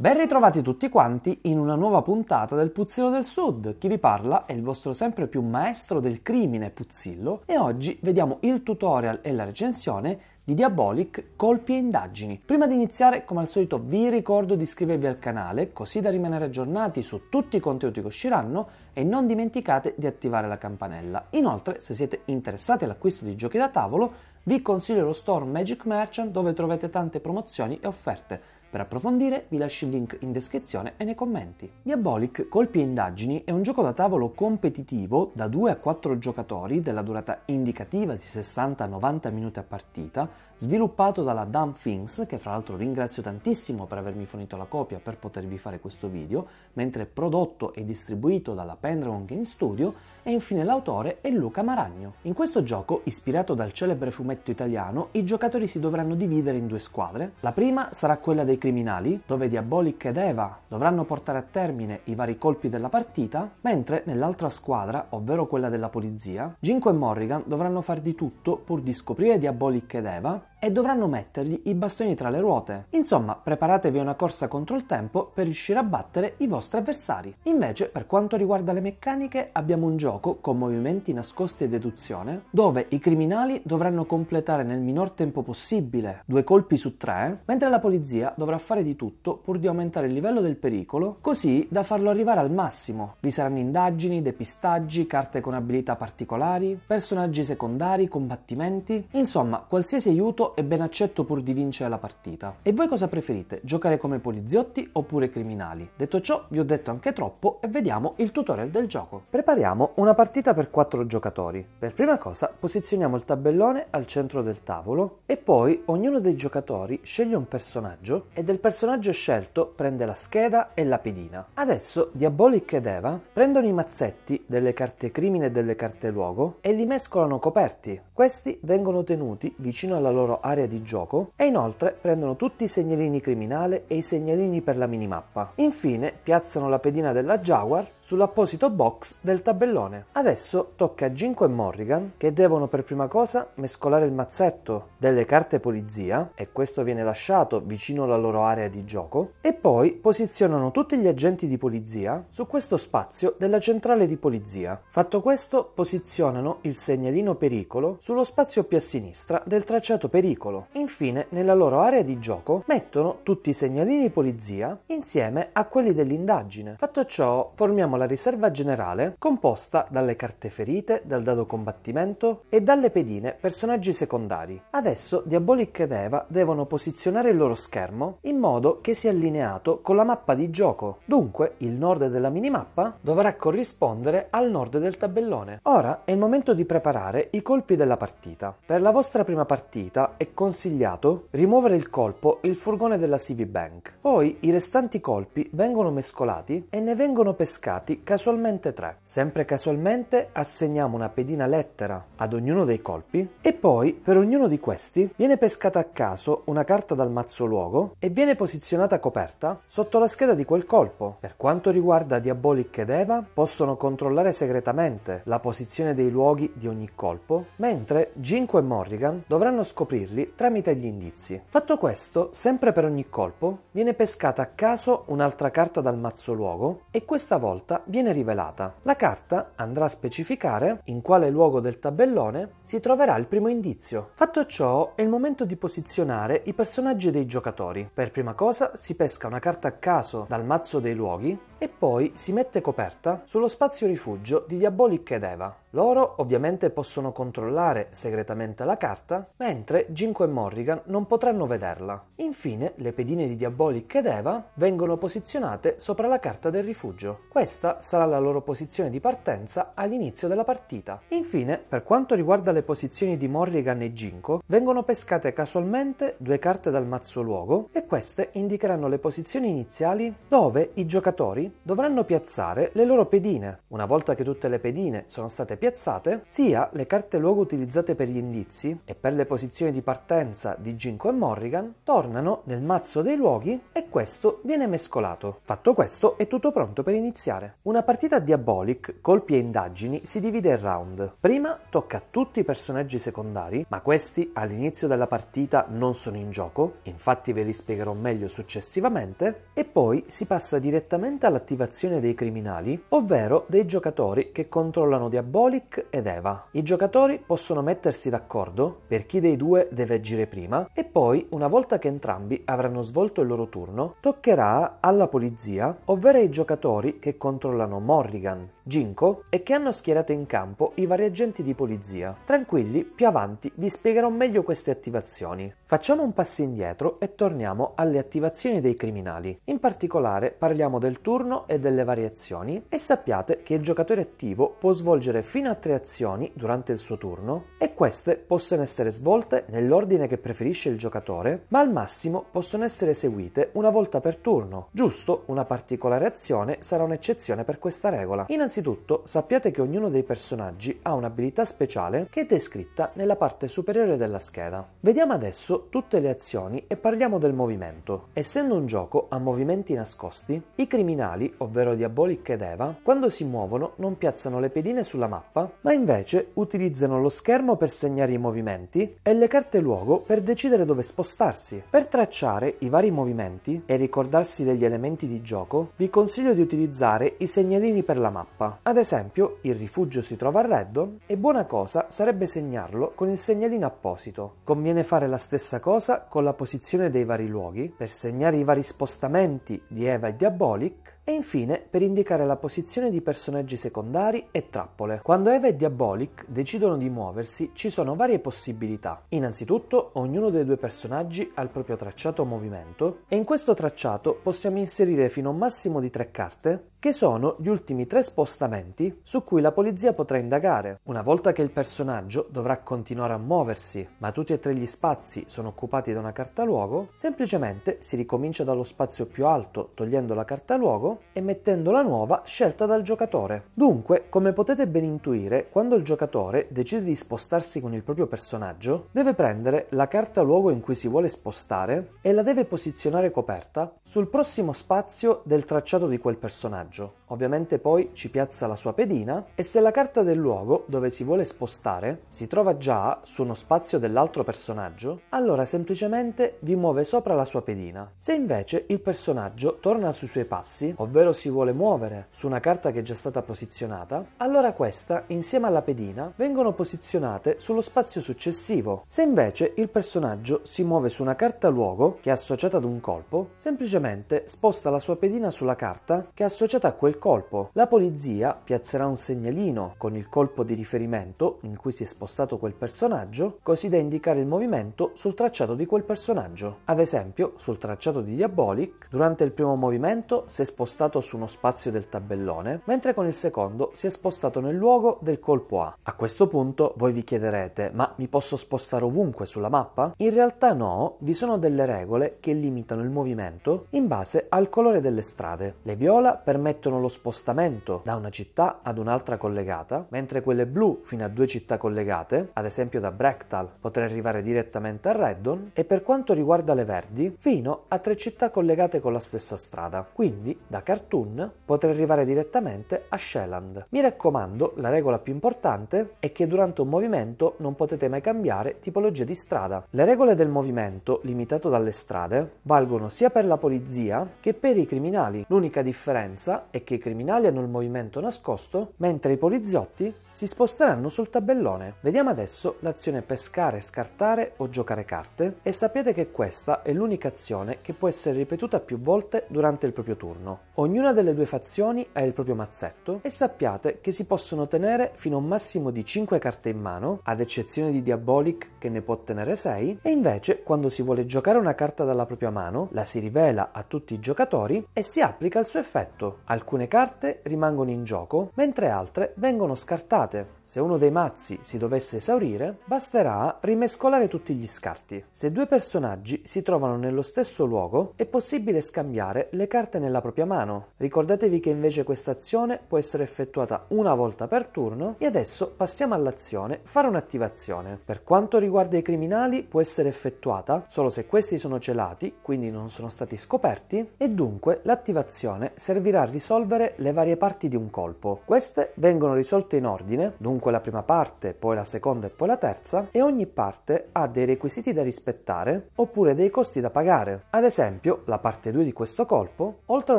Ben ritrovati tutti quanti in una nuova puntata del Puzzillo del Sud. Chi vi parla è il vostro sempre più maestro del crimine Puzzillo e oggi vediamo il tutorial e la recensione di Diabolic Colpi e Indagini. Prima di iniziare, come al solito, vi ricordo di iscrivervi al canale così da rimanere aggiornati su tutti i contenuti che usciranno e non dimenticate di attivare la campanella. Inoltre, se siete interessati all'acquisto di giochi da tavolo, vi consiglio lo store Magic Merchant dove troverete tante promozioni e offerte per approfondire vi lascio il link in descrizione e nei commenti. Diabolic Colpi e Indagini è un gioco da tavolo competitivo da 2 a 4 giocatori della durata indicativa di 60-90 minuti a partita, sviluppato dalla Dumb Things, che fra l'altro ringrazio tantissimo per avermi fornito la copia per potervi fare questo video, mentre prodotto e distribuito dalla Pendragon Game Studio, e infine l'autore è Luca Maragno. In questo gioco, ispirato dal celebre fumetto italiano, i giocatori si dovranno dividere in due squadre. La prima sarà quella dei vari criminali, dove Diabolic ed Eva dovranno portare a termine i vari colpi della partita, mentre nell'altra squadra, ovvero quella della polizia, Ginko e Morrigan dovranno far di tutto pur di scoprire Diabolic ed Eva e dovranno mettergli i bastoni tra le ruote. Insomma, preparatevi a una corsa contro il tempo per riuscire a battere i vostri avversari. Invece, per quanto riguarda le meccaniche, abbiamo un gioco con movimenti nascosti e deduzione, dove i criminali dovranno completare nel minor tempo possibile due colpi su tre, mentre la polizia dovrà fare di tutto pur di aumentare il livello del pericolo, così da farlo arrivare al massimo. Vi saranno indagini, depistaggi, carte con abilità particolari, personaggi secondari, combattimenti, insomma, qualsiasi aiuto e ben accetto pur di vincere la partita. E voi cosa preferite? Giocare come poliziotti oppure criminali? Detto ciò, vi ho detto anche troppo e vediamo il tutorial del gioco. Prepariamo una partita per 4 giocatori. Per prima cosa posizioniamo il tabellone al centro del tavolo e poi ognuno dei giocatori sceglie un personaggio e del personaggio scelto prende la scheda e la pedina. Adesso Diabolic ed Eva prendono i mazzetti delle carte crimine e delle carte luogo e li mescolano coperti. Questi vengono tenuti vicino alla loro area di gioco e inoltre prendono tutti i segnalini criminale e i segnalini per la minimappa. Infine piazzano la pedina della Jaguar sull'apposito box del tabellone. Adesso tocca a Ginko e Morrigan che devono per prima cosa mescolare il mazzetto delle carte polizia e questo viene lasciato vicino alla loro area di gioco e poi posizionano tutti gli agenti di polizia su questo spazio della centrale di polizia. Fatto questo posizionano il segnalino pericolo sullo spazio più a sinistra del tracciato pericolo pericolo. Infine, nella loro area di gioco mettono tutti i segnalini polizia insieme a quelli dell'indagine. Fatto ciò, formiamo la riserva generale composta dalle carte ferite, dal dado combattimento e dalle pedine personaggi secondari. Adesso Diabolic ed Eva devono posizionare il loro schermo in modo che sia allineato con la mappa di gioco. Dunque, il nord della minimappa dovrà corrispondere al nord del tabellone. Ora è il momento di preparare i colpi della partita. Per la vostra prima partita è consigliato rimuovere il colpo e il furgone della CV Bank. Poi i restanti colpi vengono mescolati e ne vengono pescati casualmente tre. Sempre casualmente assegniamo una pedina lettera ad ognuno dei colpi e poi per ognuno di questi viene pescata a caso una carta dal mazzo luogo e viene posizionata coperta sotto la scheda di quel colpo. Per quanto riguarda Diabolic ed Eva, possono controllare segretamente la posizione dei luoghi di ogni colpo, mentre Ginko e Morrigan dovranno scoprire scoperli tramite gli indizi. Fatto questo, sempre per ogni colpo, viene pescata a caso un'altra carta dal mazzo luogo e questa volta viene rivelata. La carta andrà a specificare in quale luogo del tabellone si troverà il primo indizio. Fatto ciò, è il momento di posizionare i personaggi dei giocatori. Per prima cosa si pesca una carta a caso dal mazzo dei luoghi e poi si mette coperta sullo spazio rifugio di Diabolic ed Eva. Loro ovviamente possono controllare segretamente la carta, mentre Ginko e Morrigan non potranno vederla. Infine, le pedine di Diabolic ed Eva vengono posizionate sopra la carta del rifugio. Questa sarà la loro posizione di partenza all'inizio della partita. Infine, per quanto riguarda le posizioni di Morrigan e Ginko, vengono pescate casualmente due carte dal mazzo luogo e queste indicheranno le posizioni iniziali dove i giocatori dovranno piazzare le loro pedine. Una volta che tutte le pedine sono state piazzate, sia le carte luogo utilizzate per gli indizi e per le posizioni di partenza di Ginko e Morrigan tornano nel mazzo dei luoghi e questo viene mescolato. Fatto questo è tutto pronto per iniziare. Una partita Diabolic, colpi e indagini, si divide in round. Prima tocca a tutti i personaggi secondari, ma questi all'inizio della partita non sono in gioco, infatti ve li spiegherò meglio successivamente, e poi si passa direttamente all'attivazione dei criminali, ovvero dei giocatori che controllano Diabolic Olik ed Eva. I giocatori possono mettersi d'accordo per chi dei due deve agire prima e poi, una volta che entrambi avranno svolto il loro turno, toccherà alla polizia, ovvero ai giocatori che controllano Morrigan, Ginko e che hanno schierato in campo i vari agenti di polizia. Tranquilli, più avanti vi spiegherò meglio queste attivazioni. Facciamo un passo indietro e torniamo alle attivazioni dei criminali. In particolare parliamo del turno e delle variazioni e sappiate che il giocatore attivo può svolgere fino fino a tre azioni durante il suo turno e queste possono essere svolte nell'ordine che preferisce il giocatore, ma al massimo possono essere eseguite una volta per turno. Giusto, una particolare azione sarà un'eccezione per questa regola. Innanzitutto sappiate che ognuno dei personaggi ha un'abilità speciale che è descritta nella parte superiore della scheda. Vediamo adesso tutte le azioni e parliamo del movimento. Essendo un gioco a movimenti nascosti, i criminali, ovvero Diabolic ed Eva, quando si muovono non piazzano le pedine sulla mappa mappa, ma invece utilizzano lo schermo per segnare i movimenti e le carte luogo per decidere dove spostarsi. Per tracciare i vari movimenti e ricordarsi degli elementi di gioco, vi consiglio di utilizzare i segnalini per la mappa. Ad esempio, il rifugio si trova a Reddon e buona cosa sarebbe segnarlo con il segnalino apposito. Conviene fare la stessa cosa con la posizione dei vari luoghi per segnare i vari spostamenti di Eva e Diabolic e infine per indicare la posizione di personaggi secondari e trappole. Quando Eva e Diabolic decidono di muoversi ci sono varie possibilità. Innanzitutto ognuno dei due personaggi ha il proprio tracciato movimento e in questo tracciato possiamo inserire fino a un massimo di tre carte che sono gli ultimi tre spostamenti su cui la polizia potrà indagare, una volta che il personaggio dovrà continuare a muoversi, ma tutti e tre gli spazi sono occupati da una carta luogo, semplicemente si ricomincia dallo spazio più alto togliendo la carta luogo e mettendo la nuova scelta dal giocatore. Dunque, come potete ben intuire, quando il giocatore decide di spostarsi con il proprio personaggio, deve prendere la carta luogo in cui si vuole spostare e la deve posizionare coperta sul prossimo spazio del tracciato di quel personaggio personaggio. Ovviamente poi ci piazza la sua pedina e se la carta del luogo dove si vuole spostare si trova già su uno spazio dell'altro personaggio, allora semplicemente vi muove sopra la sua pedina. Se invece il personaggio torna sui suoi passi, ovvero si vuole muovere su una carta che è già stata posizionata, allora questa insieme alla pedina vengono posizionate sullo spazio successivo. Se invece il personaggio si muove su una carta luogo che è associata ad un colpo, semplicemente sposta la sua pedina sulla carta che è associata associata a quel colpo. La polizia piazzerà un segnalino con il colpo di riferimento in cui si è spostato quel personaggio, così da indicare il movimento sul tracciato di quel personaggio. Ad esempio, sul tracciato di Diabolic, durante il primo movimento si è spostato su uno spazio del tabellone, mentre con il secondo si è spostato nel luogo del colpo A. A questo punto voi vi chiederete, ma mi posso spostare ovunque sulla mappa? In realtà no, vi sono delle regole che limitano il movimento in base al colore delle strade. Le viola permettono permettono lo spostamento da una città ad un'altra collegata, mentre quelle blu fino a due città collegate, ad esempio da Brechtal, potrei arrivare direttamente a Reddon, e per quanto riguarda le verdi, fino a tre città collegate con la stessa strada. Quindi da Khartoum potrei arrivare direttamente a Sheland. Mi raccomando, la regola più importante è che durante un movimento non potete mai cambiare tipologia di strada. Le regole del movimento, limitato dalle strade, valgono sia per la polizia che per i criminali. L'unica differenza novità è che i criminali hanno il movimento nascosto, mentre i poliziotti si sposteranno sul tabellone. Vediamo adesso l'azione pescare, scartare o giocare carte e sapete che questa è l'unica azione che può essere ripetuta più volte durante il proprio turno. Ognuna delle due fazioni ha il proprio mazzetto e sappiate che si possono tenere fino a un massimo di 5 carte in mano, ad eccezione di Diabolic che ne può tenere 6, e invece quando si vuole giocare una carta dalla propria mano, la si rivela a tutti i giocatori e si applica il suo effetto. Alcune carte rimangono in gioco, mentre altre vengono scartate. Se uno dei mazzi si dovesse esaurire, basterà rimescolare tutti gli scarti. Se due personaggi si trovano nello stesso luogo, è possibile scambiare le carte nella propria mano. Ricordatevi che invece questa azione può essere effettuata una volta per turno e adesso passiamo all'azione fare un'attivazione. Per quanto riguarda i criminali, può essere effettuata solo se questi sono celati, quindi non sono stati scoperti, e dunque l'attivazione servirà a risolvere le varie parti di un colpo. Queste vengono risolte in ordine, dunque dunque la prima parte, poi la seconda e poi la terza, e ogni parte ha dei requisiti da rispettare oppure dei costi da pagare. Ad esempio, la parte 2 di questo colpo, oltre a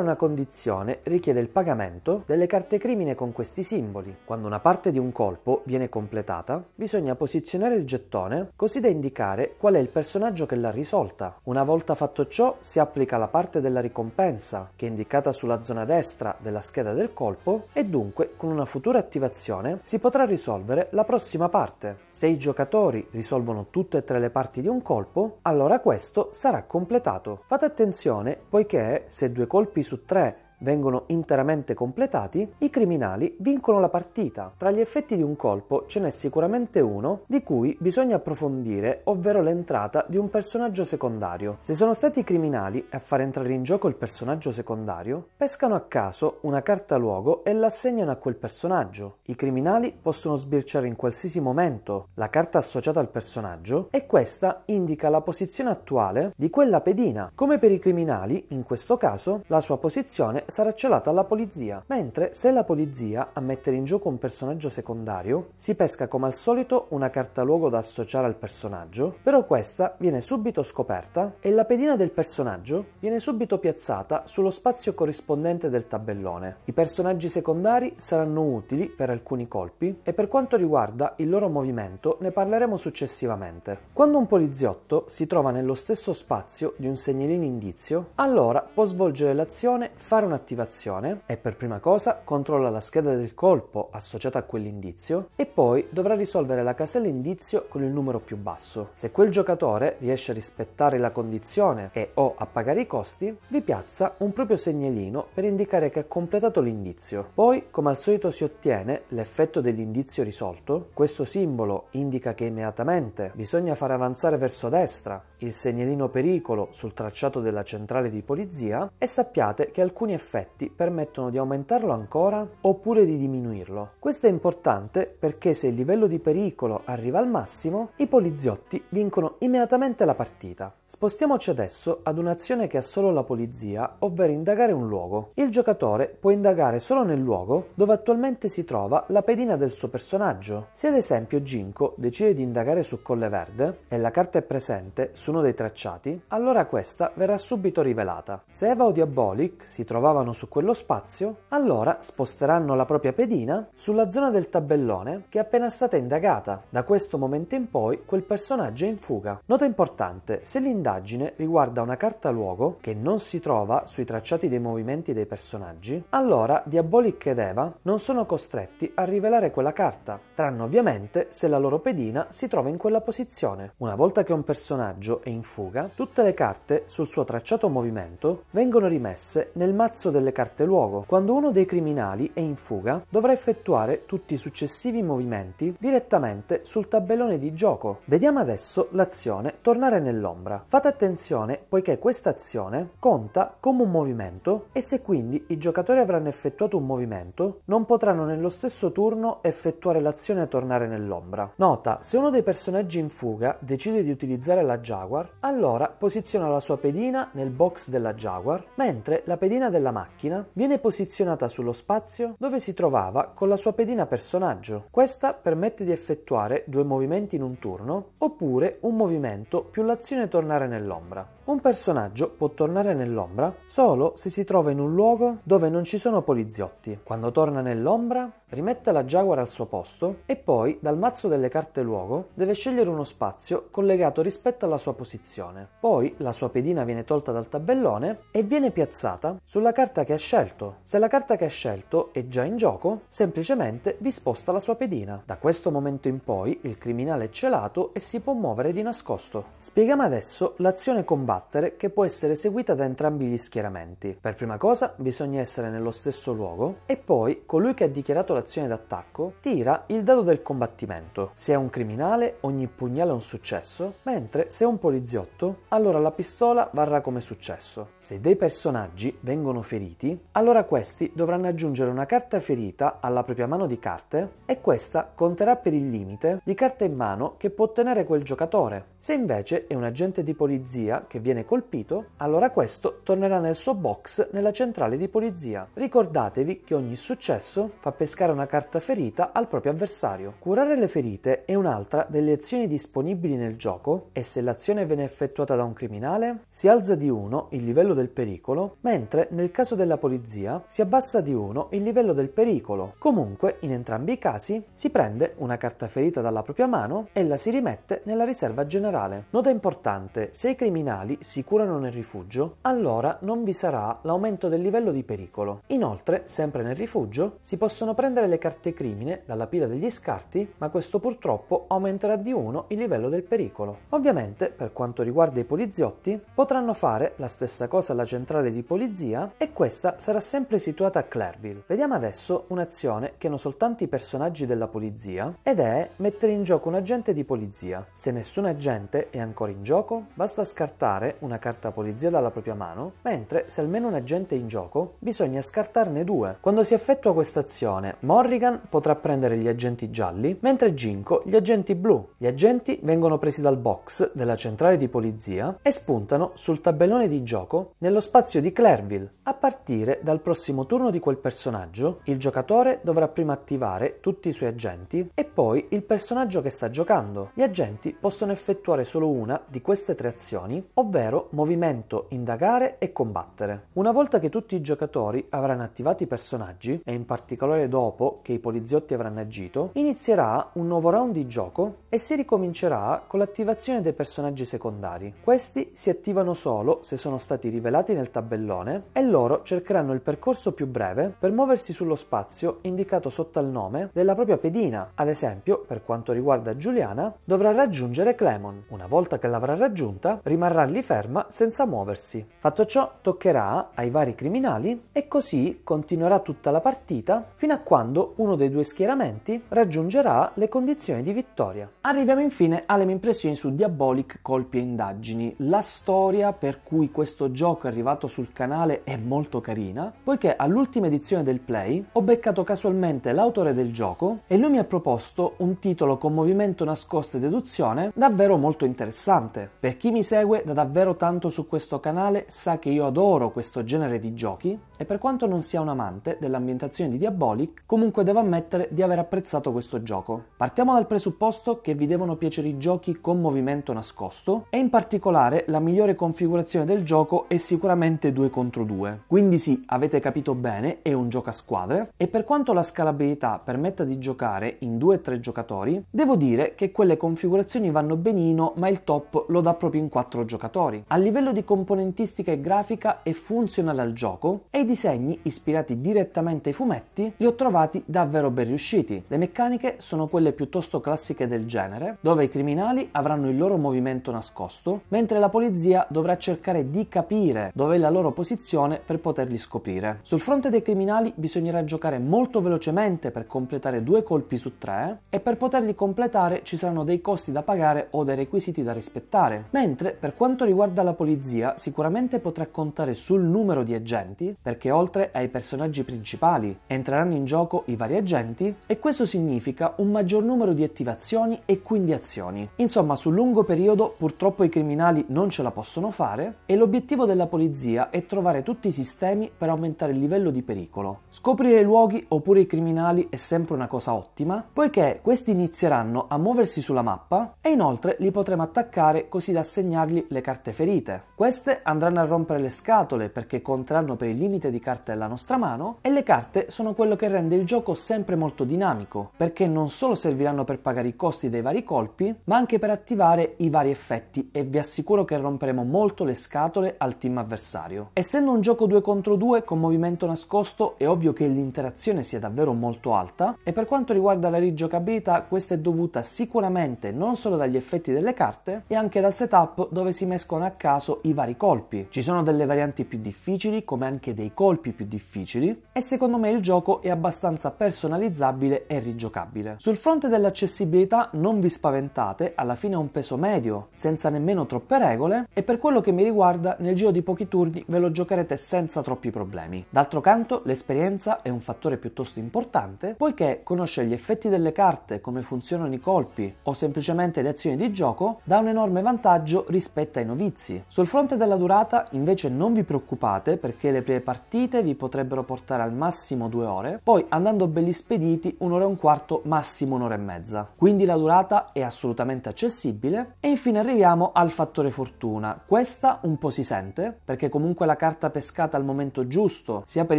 una condizione, richiede il pagamento delle carte crimine con questi simboli. Quando una parte di un colpo viene completata, bisogna posizionare il gettone così da indicare qual è il personaggio che l'ha risolta. Una volta fatto ciò, si applica la parte della ricompensa, che è indicata sulla zona destra della scheda del colpo, e dunque con una futura attivazione si potrà risolvere la prossima parte. Se i giocatori risolvono tutte e tre le parti di un colpo, allora questo sarà completato. Fate attenzione poiché se due colpi su tre vengono interamente completati, i criminali vincono la partita. Tra gli effetti di un colpo ce n'è sicuramente uno di cui bisogna approfondire, ovvero l'entrata di un personaggio secondario. Se sono stati i criminali a far entrare in gioco il personaggio secondario, pescano a caso una carta luogo e l'assegnano a quel personaggio. I criminali possono sbirciare in qualsiasi momento la carta associata al personaggio e questa indica la posizione attuale di quella pedina. Come per i criminali, in questo caso, la sua posizione sarà celata alla polizia, mentre se la polizia a mettere in gioco un personaggio secondario, si pesca come al solito una carta luogo da associare al personaggio, però questa viene subito scoperta e la pedina del personaggio viene subito piazzata sullo spazio corrispondente del tabellone. I personaggi secondari saranno utili per alcuni colpi e per quanto riguarda il loro movimento ne parleremo successivamente. Quando un poliziotto si trova nello stesso spazio di un segnalino indizio, allora può svolgere l'azione fare una attivazione e per prima cosa controlla la scheda del colpo associata a quell'indizio e poi dovrà risolvere la casella indizio con il numero più basso. Se quel giocatore riesce a rispettare la condizione e o a pagare i costi, vi piazza un proprio segnalino per indicare che ha completato l'indizio. Poi, come al solito, si ottiene l'effetto dell'indizio risolto. Questo simbolo indica che immediatamente bisogna far avanzare verso destra il segnalino pericolo sul tracciato della centrale di polizia e sappiate che alcuni effetti effetti permettono di aumentarlo ancora oppure di diminuirlo. Questo è importante perché se il livello di pericolo arriva al massimo, i poliziotti vincono immediatamente la partita. Spostiamoci adesso ad un'azione che ha solo la polizia, ovvero indagare un luogo. Il giocatore può indagare solo nel luogo dove attualmente si trova la pedina del suo personaggio. Se ad esempio Ginko decide di indagare su Colle Verde e la carta è presente su uno dei tracciati, allora questa verrà subito rivelata. Se Eva o Diabolic si trovava trovano su quello spazio, allora sposteranno la propria pedina sulla zona del tabellone che è appena stata indagata. Da questo momento in poi quel personaggio è in fuga. Nota importante, se l'indagine riguarda una carta luogo che non si trova sui tracciati dei movimenti dei personaggi, allora Diabolic ed Eva non sono costretti a rivelare quella carta, tranne ovviamente se la loro pedina si trova in quella posizione. Una volta che un personaggio è in fuga, tutte le carte sul suo tracciato movimento vengono rimesse nel mazzo l'uso delle carte luogo. Quando uno dei criminali è in fuga, dovrà effettuare tutti i successivi movimenti direttamente sul tabellone di gioco. Vediamo adesso l'azione tornare nell'ombra. Fate attenzione poiché questa azione conta come un movimento e se quindi i giocatori avranno effettuato un movimento, non potranno nello stesso turno effettuare l'azione tornare nell'ombra. Nota, se uno dei personaggi in fuga decide di utilizzare la Jaguar, allora posiziona la sua pedina nel box della Jaguar, mentre la pedina della della macchina viene posizionata sullo spazio dove si trovava con la sua pedina personaggio. Questa permette di effettuare due movimenti in un turno oppure un movimento più l'azione tornare nell'ombra. Un personaggio può tornare nell'ombra solo se si trova in un luogo dove non ci sono poliziotti. Quando torna nell'ombra, rimette la Jaguar al suo posto e poi dal mazzo delle carte luogo deve scegliere uno spazio collegato rispetto alla sua posizione. Poi la sua pedina viene tolta dal tabellone e viene piazzata sulla carta che ha scelto. Se la carta che ha scelto è già in gioco, semplicemente vi sposta la sua pedina. Da questo momento in poi il criminale è celato e si può muovere di nascosto. Spieghiamo adesso l'azione combattuta combattere che può essere seguita da entrambi gli schieramenti. Per prima cosa bisogna essere nello stesso luogo e poi colui che ha dichiarato l'azione d'attacco tira il dado del combattimento. Se è un criminale ogni pugnale è un successo, mentre se è un poliziotto allora la pistola varrà come successo. Se dei personaggi vengono feriti, allora questi dovranno aggiungere una carta ferita alla propria mano di carte e questa conterà per il limite di carte in mano che può ottenere quel giocatore. Se invece è un agente di polizia che viene colpito, allora questo tornerà nel suo box nella centrale di polizia. Ricordatevi che ogni successo fa pescare una carta ferita al proprio avversario. Curare le ferite è un'altra delle azioni disponibili nel gioco e se l'azione viene effettuata da un criminale si alza di 1 il livello del pericolo, mentre nel caso della polizia si abbassa di 1 il livello del pericolo. Comunque, in entrambi i casi, si prende una carta ferita dalla propria mano e la si rimette nella riserva generale. Nota importante, se i criminali animali si curano nel rifugio, allora non vi sarà l'aumento del livello di pericolo. Inoltre, sempre nel rifugio, si possono prendere le carte crimine dalla pila degli scarti, ma questo purtroppo aumenterà di uno il livello del pericolo. Ovviamente, per quanto riguarda i poliziotti, potranno fare la stessa cosa alla centrale di polizia e questa sarà sempre situata a Clairville. Vediamo adesso un'azione che hanno soltanto i personaggi della polizia ed è mettere in gioco un agente di polizia. Se nessun agente è ancora in gioco, basta scartare scartare una carta polizia dalla propria mano, mentre se almeno un agente è in gioco, bisogna scartarne due. Quando si effettua questa azione, Morrigan potrà prendere gli agenti gialli, mentre Ginko gli agenti blu. Gli agenti vengono presi dal box della centrale di polizia e spuntano sul tabellone di gioco nello spazio di Clairville. A partire dal prossimo turno di quel personaggio, il giocatore dovrà prima attivare tutti i suoi agenti e poi il personaggio che sta giocando. Gli agenti possono effettuare solo una di queste tre azioni, ovvero ovvero movimento, indagare e combattere. Una volta che tutti i giocatori avranno attivati i personaggi, e in particolare dopo che i poliziotti avranno agito, inizierà un nuovo round di gioco e si ricomincerà con l'attivazione dei personaggi secondari. Questi si attivano solo se sono stati rivelati nel tabellone e loro cercheranno il percorso più breve per muoversi sullo spazio indicato sotto al nome della propria pedina. Ad esempio, per quanto riguarda Giuliana, dovrà raggiungere Clemon. Una volta che l'avrà raggiunta, rimarrà lì lì ferma senza muoversi. Fatto ciò, toccherà ai vari criminali e così continuerà tutta la partita fino a quando uno dei due schieramenti raggiungerà le condizioni di vittoria. Arriviamo infine alle mie impressioni su Diabolic Colpi e Indagini. La storia per cui questo gioco è arrivato sul canale è molto carina, poiché all'ultima edizione del Play ho beccato casualmente l'autore del gioco e lui mi ha proposto un titolo con movimento nascosto e deduzione davvero molto interessante. Per chi mi segue da davvero davvero tanto su questo canale sa che io adoro questo genere di giochi e per quanto non sia un amante dell'ambientazione di Diabolic, comunque devo ammettere di aver apprezzato questo gioco. Partiamo dal presupposto che vi devono piacere i giochi con movimento nascosto e in particolare la migliore configurazione del gioco è sicuramente 2 contro 2. Quindi sì, avete capito bene, è un gioco a squadre e per quanto la scalabilità permetta di giocare in 2-3 giocatori, devo dire che quelle configurazioni vanno benino ma il top lo dà proprio in 4 giocatori motori. A livello di componentistica e grafica è funzionale al gioco e i disegni, ispirati direttamente ai fumetti, li ho trovati davvero ben riusciti. Le meccaniche sono quelle piuttosto classiche del genere, dove i criminali avranno il loro movimento nascosto, mentre la polizia dovrà cercare di capire dove è la loro posizione per poterli scoprire. Sul fronte dei criminali bisognerà giocare molto velocemente per completare due colpi su tre e per poterli completare ci saranno dei costi da pagare o dei requisiti da rispettare, mentre per quanto riguarda riguarda la polizia, sicuramente potrà contare sul numero di agenti, perché oltre ai personaggi principali entreranno in gioco i vari agenti, e questo significa un maggior numero di attivazioni e quindi azioni. Insomma, sul lungo periodo purtroppo i criminali non ce la possono fare e l'obiettivo della polizia è trovare tutti i sistemi per aumentare il livello di pericolo. Scoprire i luoghi oppure i criminali è sempre una cosa ottima, poiché questi inizieranno a muoversi sulla mappa e inoltre li potremo attaccare così da assegnargli le caratteristiche carte ferite. Queste andranno a rompere le scatole perché conteranno per il limite di carte della nostra mano e le carte sono quello che rende il gioco sempre molto dinamico, perché non solo serviranno per pagare i costi dei vari colpi, ma anche per attivare i vari effetti e vi assicuro che romperemo molto le scatole al team avversario. Essendo un gioco 2 contro 2 con movimento nascosto è ovvio che l'interazione sia davvero molto alta e per quanto riguarda la rigiocabilità questa è dovuta sicuramente non solo dagli effetti delle carte e anche dal setup dove si mette escono a caso i vari colpi. Ci sono delle varianti più difficili, come anche dei colpi più difficili, e secondo me il gioco è abbastanza personalizzabile e rigiocabile. Sul fronte dell'accessibilità non vi spaventate, alla fine è un peso medio, senza nemmeno troppe regole, e per quello che mi riguarda nel giro di pochi turni ve lo giocherete senza troppi problemi. D'altro canto l'esperienza è un fattore piuttosto importante, poiché conoscere gli effetti delle carte, come funzionano i colpi o semplicemente le azioni di gioco, dà un enorme vantaggio rispetto ai novizi. Sul fronte della durata invece non vi preoccupate perché le prime partite vi potrebbero portare al massimo due ore, poi andando belli spediti un'ora e un quarto, massimo un'ora e mezza. Quindi la durata è assolutamente accessibile e infine arriviamo al fattore fortuna. Questa un po' si sente perché comunque la carta pescata al momento giusto, sia per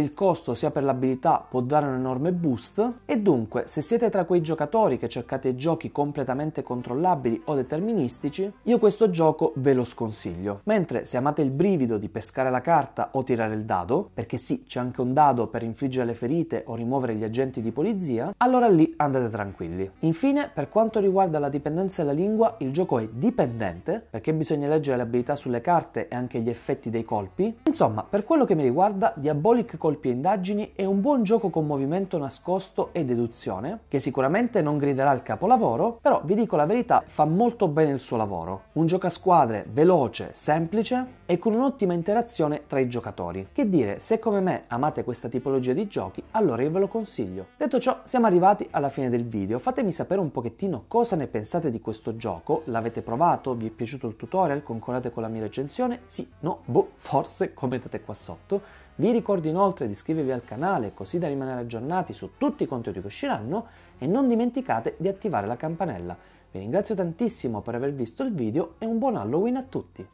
il costo sia per l'abilità, può dare un enorme boost e dunque se siete tra quei giocatori che cercate giochi completamente controllabili o deterministici, io questo gioco ve lo sconsiglio sconsiglio. Mentre se amate il brivido di pescare la carta o tirare il dado, perché sì, c'è anche un dado per infliggere le ferite o rimuovere gli agenti di polizia, allora lì andate tranquilli. Infine, per quanto riguarda la dipendenza dalla lingua, il gioco è dipendente, perché bisogna leggere le abilità sulle carte e anche gli effetti dei colpi. Insomma, per quello che mi riguarda, Diabolic Colpi e Indagini è un buon gioco con movimento nascosto e deduzione, che sicuramente non griderà il capolavoro, però vi dico la verità, fa molto bene il suo lavoro. Un gioco a squadre veloce veloce, semplice e con un'ottima interazione tra i giocatori. Che dire, se come me amate questa tipologia di giochi, allora io ve lo consiglio. Detto ciò, siamo arrivati alla fine del video, fatemi sapere un pochettino cosa ne pensate di questo gioco, l'avete provato, vi è piaciuto il tutorial, concordate con la mia recensione? Sì, no, boh, forse commentate qua sotto. Vi ricordo inoltre di iscrivervi al canale così da rimanere aggiornati su tutti i contenuti che usciranno e non dimenticate di attivare la campanella vi ringrazio tantissimo per aver visto il video e un buon Halloween a tutti!